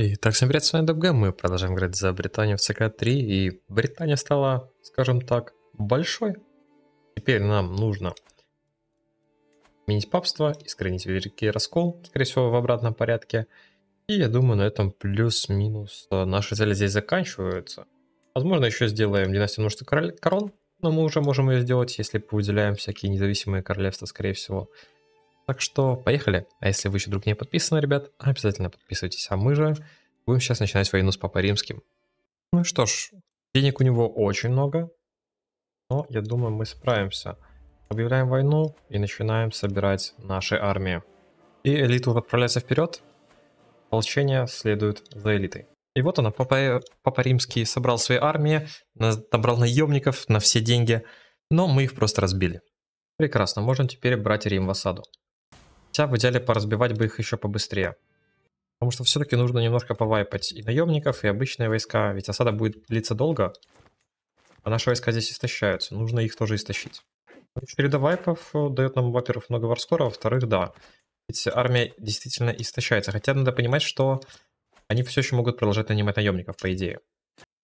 Итак, всем привет, с вами Дабгам, мы продолжаем играть за Британию в ЦК-3, и Британия стала, скажем так, большой. Теперь нам нужно менять папство, искоренить Великий Раскол, скорее всего, в обратном порядке. И я думаю, на этом плюс-минус наши цели здесь заканчиваются. Возможно, еще сделаем династию множества король корон, но мы уже можем ее сделать, если выделяем всякие независимые королевства, скорее всего. Так что поехали. А если вы еще вдруг не подписаны, ребят, обязательно подписывайтесь. А мы же будем сейчас начинать войну с Папой Римским. Ну что ж, денег у него очень много. Но я думаю, мы справимся. Объявляем войну и начинаем собирать наши армии. И элиту отправляется вперед. Ополчение следует за элитой. И вот она, Папа, Папа Римский собрал свои армии, набрал наемников на все деньги, но мы их просто разбили. Прекрасно, можем теперь брать Рим в осаду. Хотя в идеале поразбивать бы их еще побыстрее. Потому что все-таки нужно немножко повайпать и наемников, и обычные войска, ведь осада будет длиться долго. А наши войска здесь истощаются, нужно их тоже истощить. Череда вайпов э, дает нам, во-первых, много варскора, во-вторых, да. Ведь армия действительно истощается. Хотя надо понимать, что они все еще могут продолжать нанимать наемников, по идее.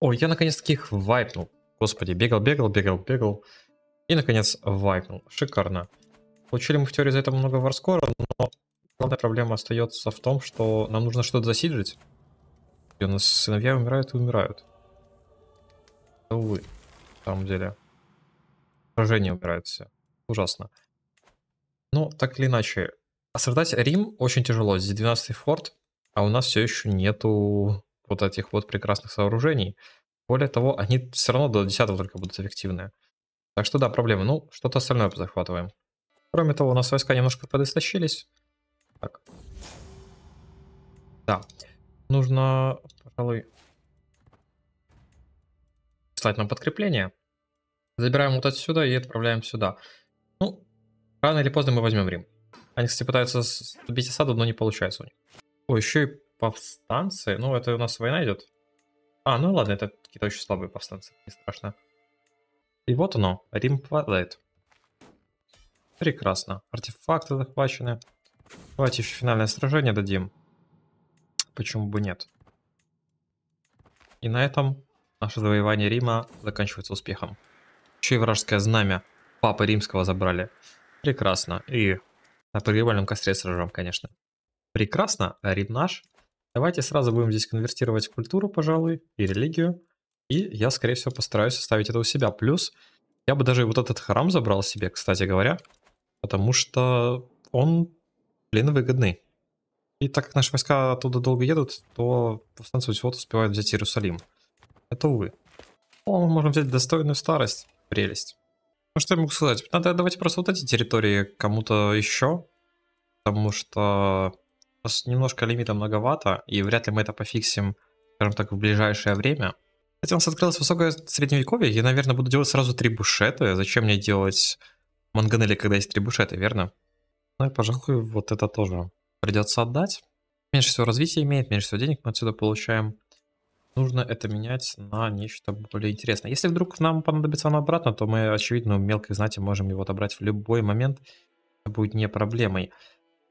Ой, я наконец-таки их вайпнул. Господи, бегал, бегал, бегал, бегал. И, наконец, вайпнул. Шикарно. Получили мы в теории за это много варскора, но главная проблема остается в том, что нам нужно что-то засиджить. И у нас сыновья умирают и умирают. Увы, на самом деле. Сражение умирает все. Ужасно. Ну, так или иначе. Осаждать Рим очень тяжело. Здесь 12-й форт, а у нас все еще нету вот этих вот прекрасных сооружений. Более того, они все равно до 10 только будут эффективные. Так что да, проблемы. Ну, что-то остальное захватываем. Кроме того, у нас войска немножко подыстощились. Так. Да. Нужно, пожалуй, слать нам подкрепление. Забираем вот отсюда и отправляем сюда. Ну, рано или поздно мы возьмем Рим. Они, кстати, пытаются сбить осаду, но не получается у них. О, еще и повстанцы. Ну, это у нас война идет. А, ну ладно, это какие-то очень слабые повстанцы. Не страшно. И вот оно, Рим падает. Прекрасно. Артефакты захвачены. Давайте еще финальное сражение дадим. Почему бы нет? И на этом наше завоевание Рима заканчивается успехом. Еще и вражеское знамя Папы Римского забрали. Прекрасно. И на погребальном костре сражаем, конечно. Прекрасно. Рим наш. Давайте сразу будем здесь конвертировать культуру, пожалуй, и религию. И я, скорее всего, постараюсь оставить это у себя. Плюс я бы даже вот этот храм забрал себе, кстати говоря потому что он, блин, выгодный. И так как наши войска оттуда долго едут, то повстанцы всего-то успевают взять Иерусалим. Это увы. О, мы можем взять достойную старость. Прелесть. Ну что я могу сказать? Надо давайте просто вот эти территории кому-то еще. Потому что нас немножко лимита многовато, и вряд ли мы это пофиксим, скажем так, в ближайшее время. Хотя у нас открылось высокое средневековье. Я, наверное, буду делать сразу три бушеты. Зачем мне делать Манганели, когда есть трибушеты, верно? Ну и, пожалуй, вот это тоже придется отдать. Меньше всего развития имеет, меньше всего денег мы отсюда получаем. Нужно это менять на нечто более интересное. Если вдруг нам понадобится оно обратно, то мы, очевидно, мелкой знати можем его отобрать в любой момент. Это будет не проблемой.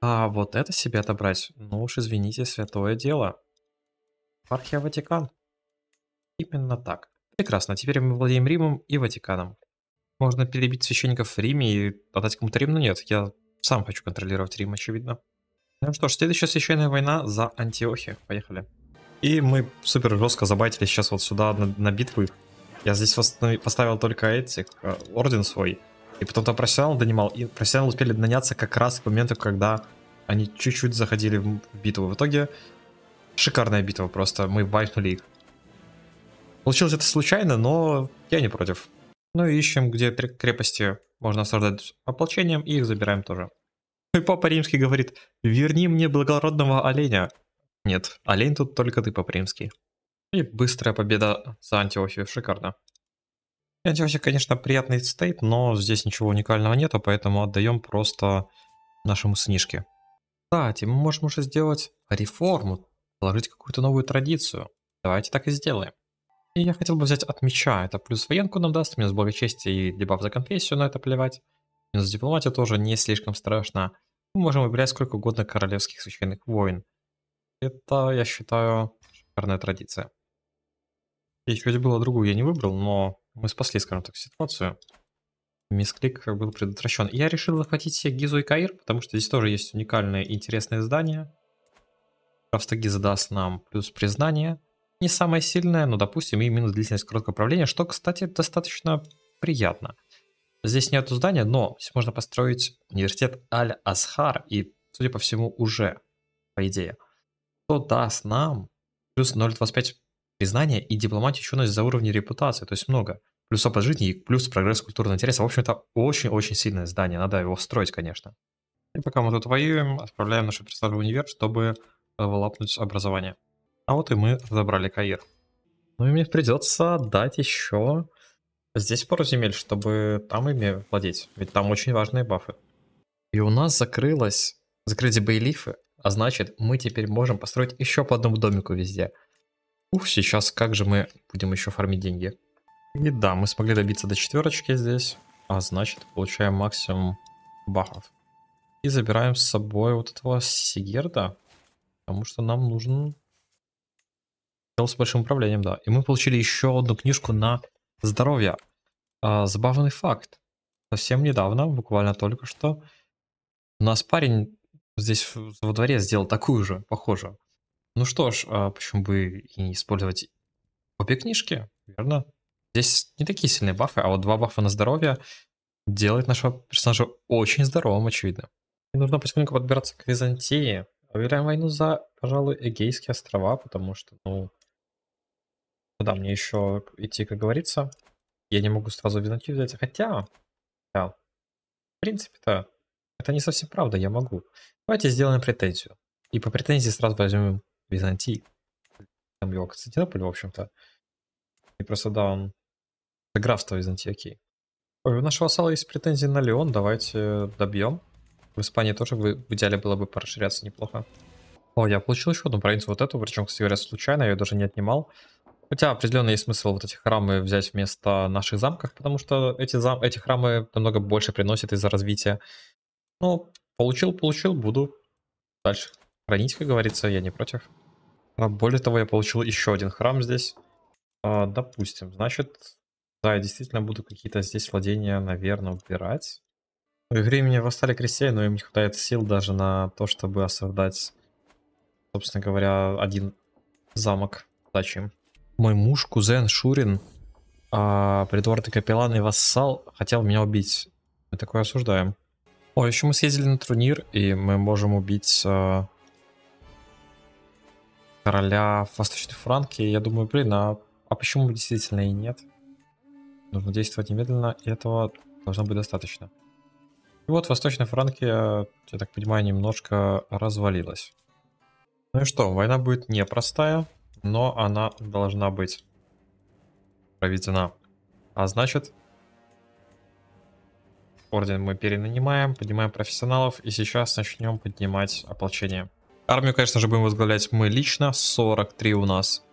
А вот это себе отобрать, ну уж извините, святое дело. Пархия Ватикан. Именно так. Прекрасно, теперь мы владеем Римом и Ватиканом. Можно перебить священников в Риме и отдать кому-то Рим, но нет, я сам хочу контролировать Рим, очевидно. Ну что ж, следующая священная война за Антиохию. Поехали. И мы супер жестко забайтили сейчас вот сюда на, на битвы. Я здесь поставил только этих, э, орден свой. И потом там профессионал донимал. И профессионал успели наняться как раз к моменту, когда они чуть-чуть заходили в битву. В итоге шикарная битва просто. Мы байкнули их. Получилось это случайно, но я не против. Ну и ищем, где крепости можно создать ополчением, и их забираем тоже. Ну и папа римский говорит, верни мне благородного оленя. Нет, олень тут только ты, папа римский. И быстрая победа за Антиохию, шикарно. Антиохия, конечно, приятный стейт, но здесь ничего уникального нету, поэтому отдаем просто нашему сынишке. Кстати, мы можем уже сделать реформу, положить какую-то новую традицию. Давайте так и сделаем. И я хотел бы взять от меча. Это плюс военку нам даст, минус чести и дебаф за конфессию, на это плевать. Минус дипломатия тоже не слишком страшно. Мы можем выбирать сколько угодно королевских священных войн. Это, я считаю, шикарная традиция. И чуть было другую я не выбрал, но мы спасли, скажем так, ситуацию. Мисклик был предотвращен. Я решил захватить себе Гизу и Каир, потому что здесь тоже есть уникальные интересные здания. Просто Гиза даст нам плюс признание не самая сильная, но, допустим, и минус длительность короткого управления, что, кстати, достаточно приятно. Здесь нет здания, но здесь можно построить университет Аль-Асхар, и, судя по всему, уже, по идее, то даст нам плюс 0,25 признания и дипломатию ученость за уровень репутации, то есть много. Плюс опыт жизни и плюс прогресс культурного интереса. В общем, это очень-очень сильное здание, надо его строить, конечно. И пока мы тут воюем, отправляем нашу персонажа в универ, чтобы э, лапнуть образование. А вот и мы забрали Каир. Ну и мне придется дать еще здесь пару земель, чтобы там ими владеть. Ведь там очень важные бафы. И у нас закрылось... Закрылись бейлифы, а значит, мы теперь можем построить еще по одному домику везде. Ух, сейчас как же мы будем еще фармить деньги. И да, мы смогли добиться до четверочки здесь, а значит, получаем максимум бафов. И забираем с собой вот этого Сигерда, потому что нам нужен с большим управлением, да. И мы получили еще одну книжку на здоровье. А, забавный факт. Совсем недавно, буквально только что, у нас парень здесь во дворе сделал такую же, похожую. Ну что ж, а почему бы и не использовать обе книжки, верно? Здесь не такие сильные бафы, а вот два бафа на здоровье делает нашего персонажа очень здоровым, очевидно. И нужно потихоньку подбираться к Византии. Объявляем войну за, пожалуй, Эгейские острова, потому что, ну, Куда мне еще идти, как говорится? Я не могу сразу византию взять, хотя... Да, в принципе-то, это не совсем правда, я могу. Давайте сделаем претензию. И по претензии сразу возьмем Византий. Там его Константинополь, в общем-то. И просто, да, он... Это графство Византии, окей. Ой, у нашего сала есть претензии на Леон, давайте добьем. В Испании тоже вы, в идеале было бы порасширяться неплохо. О, я получил еще одну провинцию вот эту, причем, кстати говоря, случайно, я ее даже не отнимал. Хотя определенно есть смысл вот эти храмы взять вместо наших замков, потому что эти, зам... эти храмы намного больше приносят из-за развития. Ну, получил, получил, буду дальше хранить, как говорится, я не против. А более того, я получил еще один храм здесь. А, допустим, значит, да, я действительно буду какие-то здесь владения, наверное, убирать. В игре меня восстали крестьяне, но им не хватает сил даже на то, чтобы осаждать, собственно говоря, один замок. Зачем? Мой муж, кузен Шурин, а, придворный капеллан и вассал, хотел меня убить. Мы такое осуждаем. О, еще мы съездили на турнир, и мы можем убить а, короля в Восточной Франке. Я думаю, блин, а, а почему действительно и нет? Нужно действовать немедленно, и этого должно быть достаточно. И вот Восточная Франки, я так понимаю, немножко развалилась. Ну и что, война будет непростая но она должна быть проведена. А значит, орден мы перенанимаем, поднимаем профессионалов, и сейчас начнем поднимать ополчение. Армию, конечно же, будем возглавлять мы лично, 43 у нас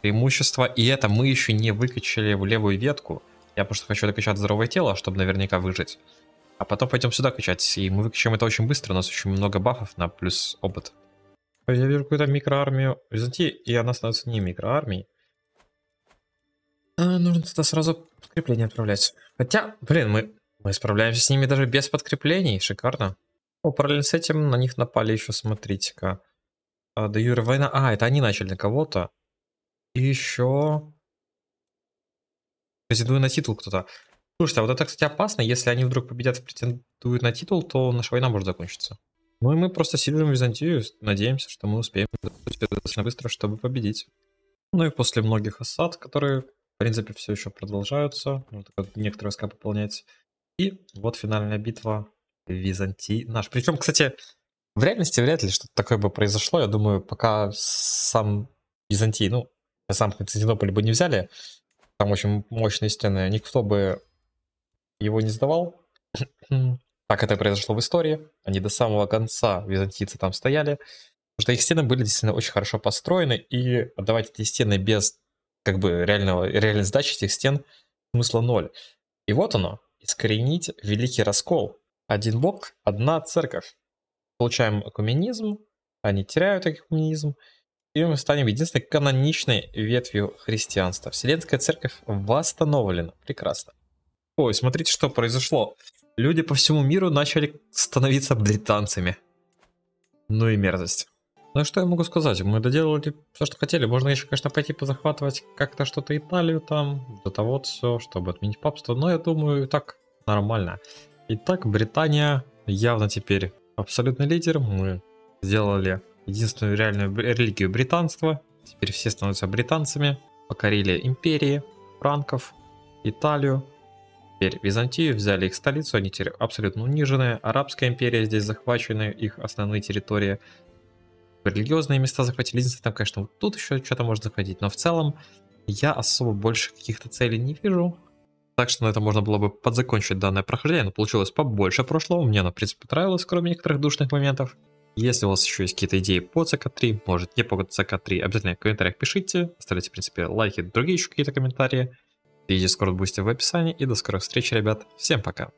преимущество, и это мы еще не выкачали в левую ветку. Я просто хочу докачать здоровое тело, чтобы наверняка выжить. А потом пойдем сюда качать, и мы выкачаем это очень быстро, у нас очень много бафов на плюс опыт. Я вижу какую-то микроармию Византии, и она становится не микроармией. А, нужно туда сразу подкрепление отправлять. Хотя, блин, мы, мы справляемся с ними даже без подкреплений. Шикарно. О, параллельно с этим на них напали еще, смотрите-ка. А, да юра, война... А, это они начали на кого-то. И еще... Претендует на титул кто-то. Слушайте, а вот это, кстати, опасно. Если они вдруг победят и претендуют на титул, то наша война может закончиться. Ну и мы просто сильным Византию, надеемся, что мы успеем достаточно быстро, чтобы победить. Ну и после многих осад, которые, в принципе, все еще продолжаются, ну, вот некоторые войска пополняются. И вот финальная битва Византий наш. Причем, кстати, в реальности вряд ли что-то такое бы произошло. Я думаю, пока сам Византий, ну, сам Константинополь бы не взяли, там очень мощные стены, никто бы его не сдавал. Так это произошло в истории. Они до самого конца, византийцы там стояли. Потому что их стены были действительно очень хорошо построены, и отдавать эти стены без как бы реального, реальной сдачи этих стен смысла ноль. И вот оно, искоренить великий раскол. Один бог, одна церковь. Получаем коммунизм, они теряют коммунизм, и мы станем единственной каноничной ветвью христианства. Вселенская церковь восстановлена. Прекрасно. Ой, смотрите, что произошло. Люди по всему миру начали становиться британцами. Ну и мерзость. Ну и что я могу сказать? Мы доделали все, что хотели. Можно еще, конечно, пойти позахватывать как-то что-то Италию там, вот того вот все, чтобы отменить папство. Но я думаю, и так нормально. Итак, Британия явно теперь абсолютный лидер. Мы сделали единственную реальную религию британства. Теперь все становятся британцами. Покорили империи, франков, Италию теперь Византию, взяли их столицу, они теперь абсолютно униженные. Арабская империя здесь захвачена, их основные территории, религиозные места захватили, единственное, там, конечно, вот тут еще что-то может захватить, но в целом я особо больше каких-то целей не вижу. Так что на это можно было бы подзакончить данное прохождение, но получилось побольше прошлого, мне оно, в принципе, понравилось, кроме некоторых душных моментов. Если у вас еще есть какие-то идеи по ЦК-3, может не по ЦК-3, обязательно в комментариях пишите, оставляйте, в принципе, лайки, другие еще какие-то комментарии. Ищите Discord Boost в описании и до скорых встреч, ребят. Всем пока.